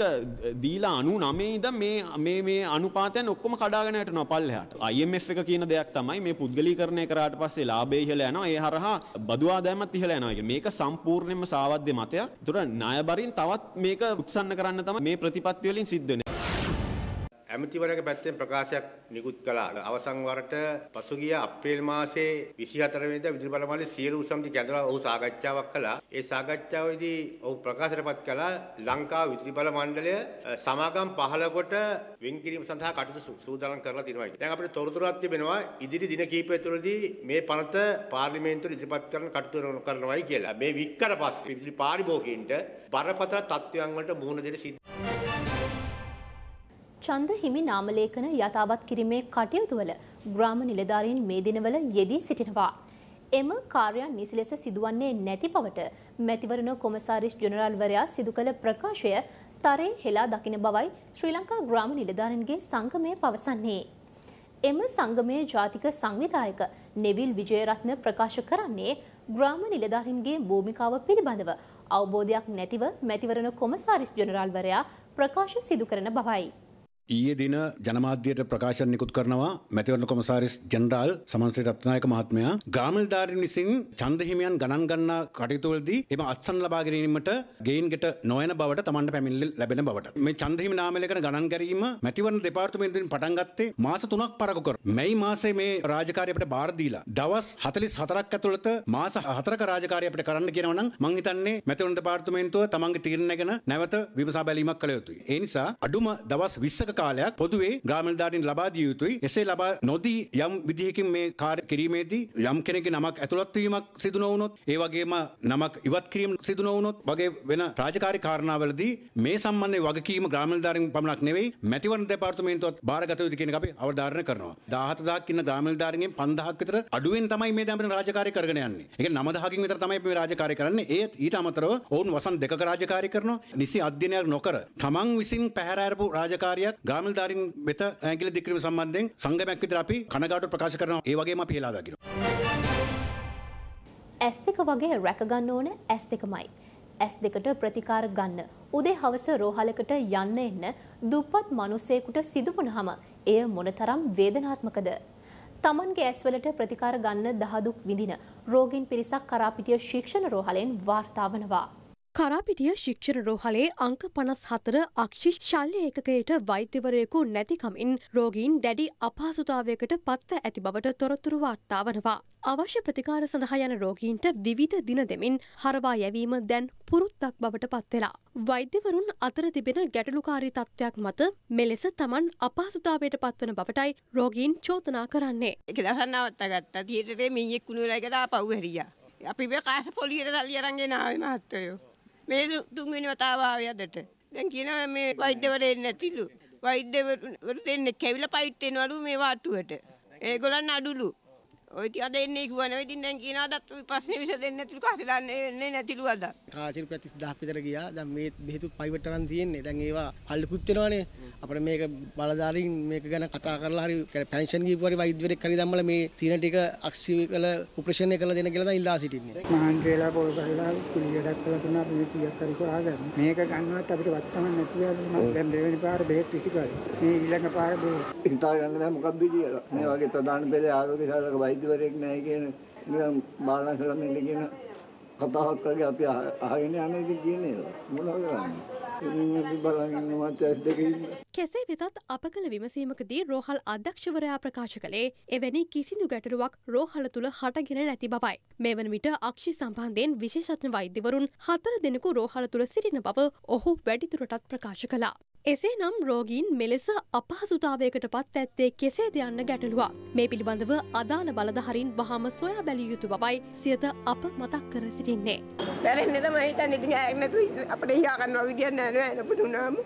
දීලා 99 ඉඳන් මේ මේ මේ අනුපාතයන් ඔක්කොම කඩාගෙන යටනවා පල්ලෙහාට. IMF එක කියන දෙයක් තමයි මේ පුද්ගලීකරණය කරාට පස්සේ ලාභය ඉහළ යනවා. ඒ හරහා බදවා දැමත් ඉහල යනවාක මේක සම්පූර්ණයෙන්ම සාවද්‍ය මතයක් තුර ණයබරින් තවත් මේක උත්සන්න කරන්න තම මේ ප්‍රතිපත්තිවලින් සිද්ධන ඇමතිවරයාගේ පැත්තෙන් ප්‍රකාශයක් නිකුත් කළා. අවසන් වරට පසුගිය අප්‍රේල් මාසයේ 24 වෙනිදා විදුලි බලමාලේ සියලු උසමිති කැඳලා ඔහු සාකච්ඡාවක් කළා. ඒ සාකච්ඡාවේදී ඔහු ප්‍රකාශයටපත් කළා ලංකා විදුලි බල මණ්ඩලය සමාගම් 15 කොට වෙන් කිරීම සඳහා කටයුතු සූදානම් කරලා තියෙනවා කියලා. දැන් අපිට තොරතුරක් තිබෙනවා ඉදිරි දින කිහිපය තුළදී මේ පනත පාර්ලිමේන්තුවට ඉදිරිපත් කරන කටයුතු කරනවායි කියලා. මේ වික්කර පස්සේ විදුලි පාරිභෝගිකයින්ට බරපතල තත්ත්වයන් වලට මුහුණ දෙන්න සිද්ධ චන්ද හිමි නාමලේඛන යථාවත් කිරීමේ කටයුතුවල ග්‍රාම නිලධාරීන් මේ දිනවල යෙදී සිටිනවා. එම කාර්යයන් නිසි ලෙස සිදුවන්නේ නැති බවට මැතිවරණ කොමසාරිස් ජනරාල්වරයා සිදු කළ ප්‍රකාශය තරේ හෙලා දකින බවයි ශ්‍රී ලංකා ග්‍රාම නිලධාරීන්ගේ සංගමය පවසන්නේ. එම සංගමයේ ජාතික සංවිධායක නෙවිල් විජයරත්න ප්‍රකාශ කරන්නේ ග්‍රාම නිලධාරීන්ගේ භූමිකාව පිළිබඳව අවබෝධයක් නැතිව මැතිවරණ කොමසාරිස් ජනරාල්වරයා ප්‍රකාශ සිදු කරන බවයි. ඊයේ දින ජනමාධ්‍යයට ප්‍රකාශන නිකුත් කරනවා මැතිවරණ කොමසාරිස් ජෙනරාල් සමන්ශ්‍රී රත්නායක මහත්මයා ග්‍රාමීණධාරීන් විසින් ඡන්ද හිමියන් ගණන් ගන්නා කටයුතුවලදී එම අත්සන් ලබා ගැනීමට ගෙයින් ගෙට නොයන බවට තමන්ට පැමිණිලි ලැබෙන බවට මේ ඡන්ද හිමි නාමලේඛන ගණන් ගැනීම මැතිවරණ දෙපාර්තමේන්තුවෙන් පටන් ගත්තේ මාස 3ක් පරක කර මැයි මාසේ මේ රාජකාරිය අපිට බාර දීලා දවස් 44ක් ඇතුළත මාස 4ක රාජකාරිය අපිට කරන්න කියනවා නම් මං හිතන්නේ මැතිවරණ දෙපාර්තමේන්තුව තමන්ගේ තීරණය ගැන නැවත විමසා බැලීමක් කළ යුතුයි ඒ නිසා අඩුම දවස් 20ක කාලයක් පොදුවේ ග්‍රාමණදාරින් ලබා දිය යුතුයි. එසේ ලබා නොදී යම් විදිහකින් මේ කාර්ය කිරීමේදී යම් කෙනෙකුගේ නමක් ඇතුළත් වීමක් සිදු නොවුනොත්, ඒ වගේම නමක් ඉවත් කිරීම සිදු නොවුනොත් වගේ වෙන රාජකාරී කාරණාවලදී මේ සම්බන්ධයෙන් වගකීම ග්‍රාමණදාරින් පමණක් නෙවෙයි, මැතිවරණ දෙපාර්තමේන්තුවත් බාරගත යුතු කියන එක අපි අවධාරණය කරනවා. 17000ක් ඉන්න ග්‍රාමණදාරින්ගෙන් 5000ක් විතර අඩුවෙන් තමයි මේ දැන් රාජකාරී කරගෙන යන්නේ. ඒ කියන්නේ 9000කින් විතර තමයි මේ රාජකාරී කරන්නේ. ඒත් ඊට අමතරව ඔවුන් වසන් දෙකක රාජකාරී කරනවා. නිසි අධ්‍යයනයක් නොකර තමන් විසින් පැහැර අරපු රාජකාරියක් ග්‍රාමීණධාරීන් වෙත ඇඟිලි දික් කිරීම සම්බන්ධයෙන් සංගමයක් විතර අපි කනගාටුව ප්‍රකාශ කරනවා. ඒ වගේම අපි හෙලා දකිනවා. S දෙක වගේ රැක ගන්න ඕන S දෙකමයි. ඇස් දෙකට ප්‍රතිකාර ගන්න. උදේ හවස රෝහලකට යන්න එන්න දුප්පත් මිනිසෙකුට සිදු වුණාම එය මොනතරම් වේදනාත්මකද? Tamange ඇස්වලට ප්‍රතිකාර ගන්න දහදුක් විඳින රෝගීන් පිරිසක් කරා පිටිය ශික්ෂණ රෝහලෙන් වාර්තා වනවා. කරාපිටිය ශික්ෂණ රෝහලේ අංක පනස් හතර අක්ෂි ශල්්‍ය ඒකයට වෛද්‍යවරයෙකු නැතිකමින් රෝගීන් දැඩි අපහසුතාවයකට පත්ව ඇති බවට තොරතුරු වාර්තාාවනවා. අවශ්‍ය ප්‍රතිකාර සඳහා යන රෝගීන්ට විවිධ දින දෙමින් හරවා යැවීම දැන් පුරුත්තක් බවට පත්වෙලා. වෛද්‍යවරුන් අතර තිබෙන ගැටලුකාරී තත්ත්වයක් මත මෙලෙස තමන් අපහසුතාවයට පත්වන බවටයි රෝගීන් චෝතනා කරන්නේ. එක දහන්න අවත්තගත්තා තියටරේ මියෙක් කුණුරයකට පව්හරිය. අපි කාස පොලියට දල්ලියරන්ගේ නාව මහත්තයෝ. මේ තුන්වෙනි වතාව ආවේ අදට. දැන් කියනවා මේ වෛද්‍යවරු එන්නේ නැතිලු. වෛද්‍යවරු දෙන්නේ කැවිලා පයිට් එනවලු මේ වාට්ටුවට. ඒගොල්ලන් අඩුලු. ඔය ටික අද එන්නේ කිව්වනේ. ඉතින් දැන් කියනවා අදත් ප්‍රශ්නේ විසඳෙන්නේ නැතිලු කාසි දාන්නේ එන්නේ නැතිලු අද. කාසිරු පැතිස් 30ක් විතර ගියා. දැන් මේ බෙහෙතු පයිවට තරම් තියෙන්නේ. දැන් ඒවා කල්ලිකුත් වෙනවනේ. අපිට මේක බලධාරීන් මේක ගැන කතා කරලා හරි පෙන්ෂන් ගීපු හරි වෛද්‍යවරයෙක් හරි දැම්මලා මේ තියෙන ටික අක්සි කළ ඔපරේෂන් එක කළ දෙන කියලා දැන් ඉල්ලා සිටින්නේ. මහන්සි වෙලා පොල් ගහලා කුලියඩක් කළා තුනා මේ 30ක් හරි කරාගෙන. මේක ගන්නවත් අපිට වත්තමක් නැති වෙනවා. දැන් දෙවෙනි පාර බෙහෙත් ඉති කරා. මේ ඊළඟ පාර බෙහෙත්. හිතා ගන්න නැහැ මොකද්ද කියලා. මේ වගේ ප්‍රධාන පෙළේ ආරෝග්‍ය සාධක වෛද්‍ය වෛද්‍යවරයෙක් නැහැ කියන නිකන් බාලා ළමයින්ට කියන කතාවක් වගේ අපි අහගෙන යන එක කියන්නේ මොනවද කරන්නේ කෙසේ වෙතත් අප කළ විමසීමකදී රෝහල් අධ්‍යක්ෂවරයා ප්‍රකාශ කළේ එවැනි කිසිදු ගැටලුවක් රෝහල තුළ හටගෙන නැති බවයි. මේ වන විට අක්ෂි සම්බන්ධයෙන් විශේෂඥ වෛද්‍යවරුන් හතර දෙනෙකු රෝහල තුළ සිටින බව ඔහු වැඩිදුරටත් ප්‍රකාශ කළා. එසේ නම් රෝගීන් මෙලෙස අපහසුතාවයකට පත් ඇත්තේ කෙසේද යන්න ගැටලුවක්. මේ පිළිබඳව අදාළ බලධහරින් වහම සොයා බැලිය යුතු බවයි සියත අප මතක් කර සිටින්නේ. පැරෙන්නට මහිතන් ඉතින් ඇක්නැතු අපට හියාගන්නවා විඩියන්න නෑ නපුටුනාම.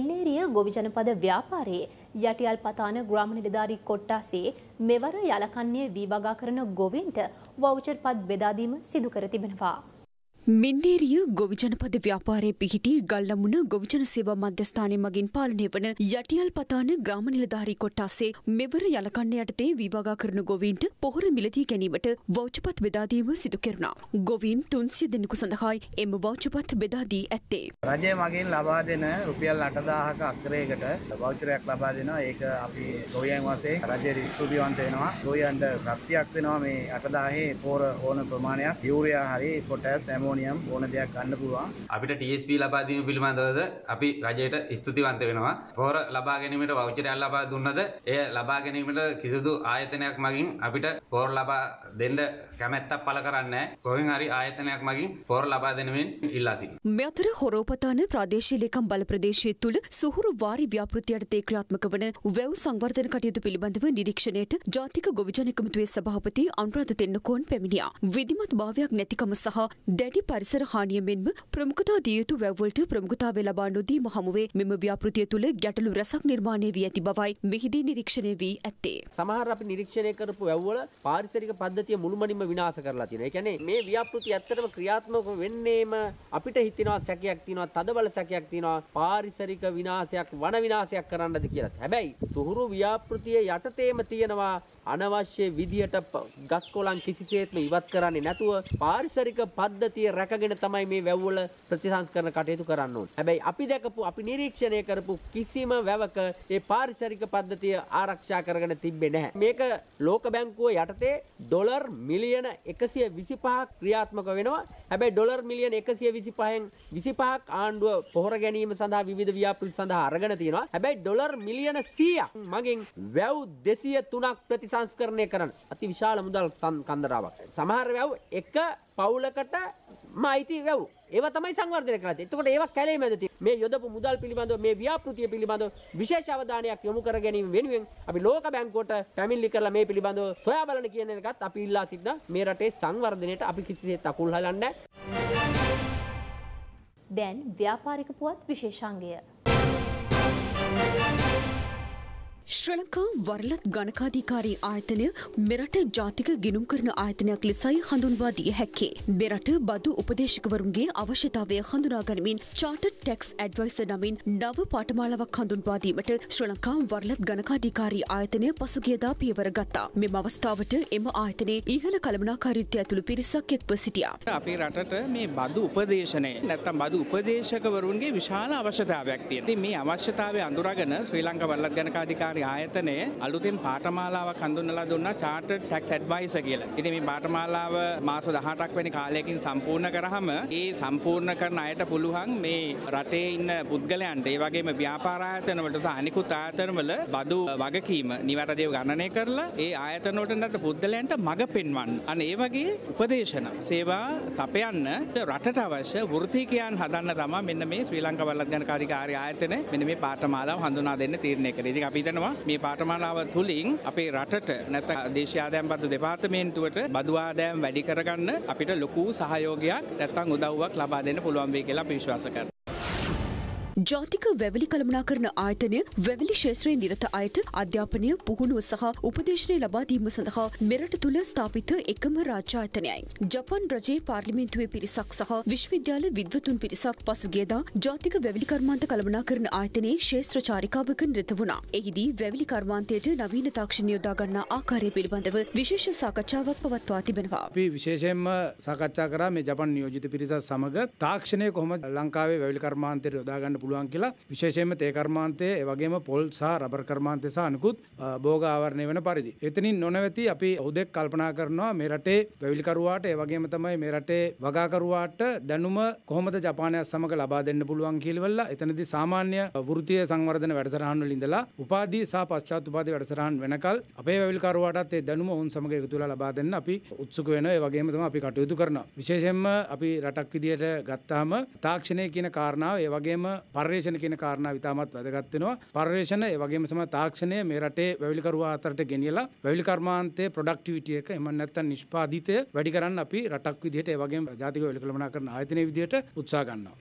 මින්නේරිය ගොවි ජනපද ව්‍යාපාරයේ යටියල් පතාන ග්‍රාම නිලධාරී කොට්ටාසේ මෙවර යලකන්නේ වී වගා කරන ගොවින්ට වවුචර්පත් බෙදා දීම සිදු කර තිබෙනවා. මින්නේරිය ගොවිජනපද ව්‍යාපාරය පිහිටි ගල්ලමුණ ගොවිජන සේවා මධ්‍යස්ථානය මගින් පාලනය වන යටියල් පතාන ග්‍රාම නිලධාරී කොට්ටාසේ මෙවර යලකන්න යටතේ විවාගා කරන ගොවීන්ට පොහොර මිලදී ගැනීමට වෞචපත් බෙදාදීම සිදු කෙරුණා. ගොවීන් තුන්සිය දෙනෙකු සඳහායි එම වෞචපත් බෙදාදී ඇත්තේ. රජය මගින් ලබා දෙන රුපියල් අටදාහක අක්‍රයකට වෞචරයක් ලබා දෙනවා ඒක අපි ගොවියන් වසේ රජය ස්තුතිවන්ත වෙනවා ගොවියන්ට ශක්තියක් වෙනවා මේ අටදාහේ පෝර ඕන ප්‍රමාණයක් යූරයා හරි පොටස් හැමෝ ඕනියම් ඕන දෙයක් ගන්න පුළුවන්. අපිට TSP ලබා දීම පිළිබඳවද අපි රජයට ස්තුතිවන්ත වෙනවා. පොහොර ලබා ගැනීමට වවුචරයක් ලබා දුන්නද එය ලබා ගැනීමට කිසිදු ආයතනයක් මගින් අපිට පොහොර ලබා දෙන්න කැමැත්තක් පළ කරන්නේ කොහෙන් හරි ආයතනයක් මගින් පොහොර ලබා දෙනමින් ඉල්ලා සිටිනවා. මේ අතර හොරෝපතාන ප්‍රාදේශීය ලේකම් බල ප්‍රදේශය තුල සුහුරු වාරි ව්‍යාපෘතියට තේ ක්‍රියාත්මක වන වැව් සංවර්ධන කටයුතු පිළිබඳව නිරීක්ෂණයට ජාතික ගොවිජන කමිටුවේ සභාපති අනුරාධ තෙන්නකෝන් පැමිණියා. විධිමත් භාවයක් නැතිකම සහ දැඩි පරිසර හානිය මෙන්ම ප්‍රමුඛතා දිය යුතු වැව්වලට ප්‍රමුඛතාව ලබා නොදීම හමුවේ මෙම ව්‍යාපෘතිය තුළ ගැටලු රැසක් නිර්මාණය වී ඇති බවයි මෙහිදී නිරීක්ෂණය වී ඇත්තේ. සමහර අපි නිරීක්ෂණය කරපු වැව්වල පාරිසරික පද්ධතිය මුළුමනින්ම විනාශ කරලා තියෙනවා. ඒ කියන්නේ මේ ව්‍යාපෘති ඇත්තටම ක්‍රියාත්මක වෙන්නේම අපිට හිතෙනවා සැකයක් තියෙනවා, තදබල සැකයක් තියෙනවා, පාරිසරික විනාශයක්, වන විනාශයක් කරන්නද කියලා. හැබැයි තුහුරු ව්‍යාපෘතිය යටතේම තියෙනවා අනවශ්‍ය විදියට ගස්කොලන් කිසිසේත්ම ඉවත් කරන්නේ නැතුව පාරිසරික පද්ධතිය රැකගෙන තමයි මේ වැව්වල ප්‍රතිසංස්කරණ කටයුතු කරන්න ඕනේ. හැබැයි අපි දැකපු අපි නිරීක්ෂණය කරපු කිසිම වැවක ඒ පාරිසරික පද්ධතිය ආරක්ෂා කරගෙන තිබ්බේ නැහැ. මේක ලෝක බැංකුව යටතේ ඩොලර් මිලියන 125ක් ක්‍රියාත්මක වෙනවා. හැබැයි ඩොලර් මිලියන 125න් 25ක් ආණ්ඩුව පොහොර ගැනීම සඳහා විවිධ ව්‍යාපෘති සඳහා අරගෙන තියෙනවා. හැබැයි ඩොලර් මිලියන 100ක් මගෙන් වැව් 203ක් ප්‍රතිසංස්කරණය කරන අති විශාල මුදල් කන්දරාවක්. සමහර වැව් එක පවුලකට මයිති වැව් ඒව තමයි සංවර්ධනය කරන්නේ. එතකොට ඒවා කැලේ මැද තියෙන මේ යොදපු මුදල් පිළිබඳව මේ ව්‍යාපෘතිය පිළිබඳව විශේෂ අවධානයක් යොමු කර ගැනීම වෙනුවෙන් අපි ලෝක බැංකුවට පැමිණිලි කරලා මේ පිළිබඳව සොයා බලන කියන එකත් අපි ඉල්ලා සිටින මේ රටේ සංවර්ධනයට අපි කිසිසේත් අකුල් හලන්නේ දැන් ව්‍යාපාරික පුවත් විශේෂාංගය ශ්‍රී ලංකා වරලත් ගණකාධිකාරී ආයතනය මෙරට ජාතික ගිනුම් කරන ආයතනයක් ලෙසයි හඳුන්වා දිය හැක්කේ. මෙරට බදු උපදේශකවරුන්ගේ අවශ්‍යතාවය හඳුනා ගනිමින් චාටර් ටැක්ස් ඇඩ්වයිසර් නමින් නව පාඨමාලාවක් හඳුන්වා දීමට ශ්‍රී ලංකා වරලත් ගණකාධිකාරී ආයතනය පසුගියදා පියවර ගත්තා. මෙම අවස්ථාවට එම ආයතනයේ ඉහළ කළමනාකාරීත්වය ඇතුළු පිරිසක් එක්ව සිටියා. අපේ රටට මේ බදු උපදේශනය නැත්නම් බදු උපදේශකවරුන්ගේ විශාල අවශ්‍යතාවයක් තියෙනවා. මේ අවශ්‍යතාවය අඳුරගෙන ශ්‍රී ලංකා වරලත් ගණකාධිකාරී ටැක්සි ආයතනය අලුතින් පාඨමාලාවක් හඳුන්වලා දුන්නා චාටර්ඩ් ටැක්ස් ඇඩ්වයිසර් කියලා. ඉතින් මේ පාඨමාලාව මාස 18ක් වැනි කාලයකින් සම්පූර්ණ කරාම ඒ සම්පූර්ණ කරන අයට පුළුවන් මේ රටේ ඉන්න පුද්ගලයන්ට ඒ වගේම ව්‍යාපාර ආයතනවලට සහ අනිකුත් ආයතනවල බදු වගකීම නිවැරදිව ගණනය කරලා ඒ ආයතනවලට නැත් පුද්ගලයන්ට මඟ පෙන්වන්න. අන්න ඒ වගේ උපදේශන සේවා සපයන්න රටට අවශ්‍ය වෘත්තිකයන් හදන්න තමයි මෙන්න මේ ශ්‍රී ලංකා වල්ලධ්‍යන කාර්ය ආයතනය මෙන්න මේ පාඨමාලාව හඳුනා දෙන්න තීරණය කරේ. ඉතින් අපි හිතන කරනවා මේ පාඨමාලාව තුළින් අපේ රටට නැත්නම් දේශීය ආදායම්පත්තු දෙපාර්තමේන්තුවට බදු ආදායම් වැඩි කරගන්න අපිට ලොකු සහයෝගයක් නැත්නම් උදව්වක් ලබා දෙන්න පුළුවන් වෙයි කියලා අපි විශ්වාස කරනවා ජාතික වැවලි කළමනාකරන ආයතනය වැවලි ශේත්‍රයේ නිරත අයට අධ්‍යාපනය පුහුණුව සහ උපදේශනය ලබා දීම සඳහා මෙරට තුළ ස්ථාපිත එකම රාජ්‍ය ආයතනයයි. ජපන් රජයේ පාර්ලිමේන්තුවේ පිරිසක් සහ විශ්වවිද්‍යාල විද්වතුන් පිරිසක් පසුගියදා ජාතික වැවලි කර්මාන්ත කළමනාකරන ආයතනයේ ශේත්‍ර චාරිකාවක නිරත වුණා. එහිදී වැවලි කර්මාන්තයට නවීන තාක්ෂණ යොදා ගන්නා ආකාරය පිළිබඳව විශේෂ සාකච්ඡාවක් පවත්වා තිබෙනවා. අපි විශේෂයෙන්ම සාකච්ඡා කරා මේ ජපන් නියෝජිත පිරිසත් සමග තාක්ෂණය කොහොමද ලංකාවේ වැවලි කර්මාන්තයට යොදා ගන්න පුළුවන් පුළුවන් කියලා විශේෂයෙන්ම තේ කර්මාන්තයේ ඒ වගේම පොල් සහ රබර් කර්මාන්තය සහ අනිකුත් භෝග ආවරණය වෙන පරිදි. එතනින් නොනවති අපි හුදෙක් කල්පනා කරනවා මේ රටේ වැවිලිකරුවාට ඒ වගේම තමයි මේ රටේ වගාකරුවාට දැනුම කොහොමද ජපානයත් සමග ලබා දෙන්න පුළුවන් කියලා එතනදී සාමාන්‍ය වෘත්තීය සංවර්ධන වැඩසටහන් වල ඉඳලා උපාධි සහ පශ්චාත් උපාධි වැඩසටහන් වෙනකල් අපේ වැවිලිකරුවාටත් ඒ දැනුම ඔවුන් සමග එකතු වෙලා ලබා දෙන්න අපි උත්සුක වෙනවා. ඒ වගේම තමයි අපි කටයුතු කරනවා. විශේෂයෙන්ම අපි රටක් විදියට ගත්තාම තාක්ෂණය කියන කාරණාව ඒ වගේම පර්යේෂණ කියන කාරණාව ඉතාමත් වැදගත් වෙනවා. පර්යේෂණ ඒ වගේම සම තාක්ෂණය මේ රටේ වැවිලිකරුවා අතරට ගෙනියලා වැවිලි කර්මාන්තයේ ප්‍රොඩක්ටිවිටි එක එහෙම නැත්නම් නිෂ්පාදිතය වැඩි කරන්න අපි රටක් විදිහට ඒ වගේම ජාතික වැවිලිකරණ ආයතනයේ විදිහට උත්සාහ ගන්නවා.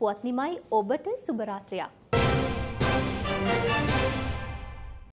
පුවත් නිමයි ඔබට සුබ රාත්‍රියක්.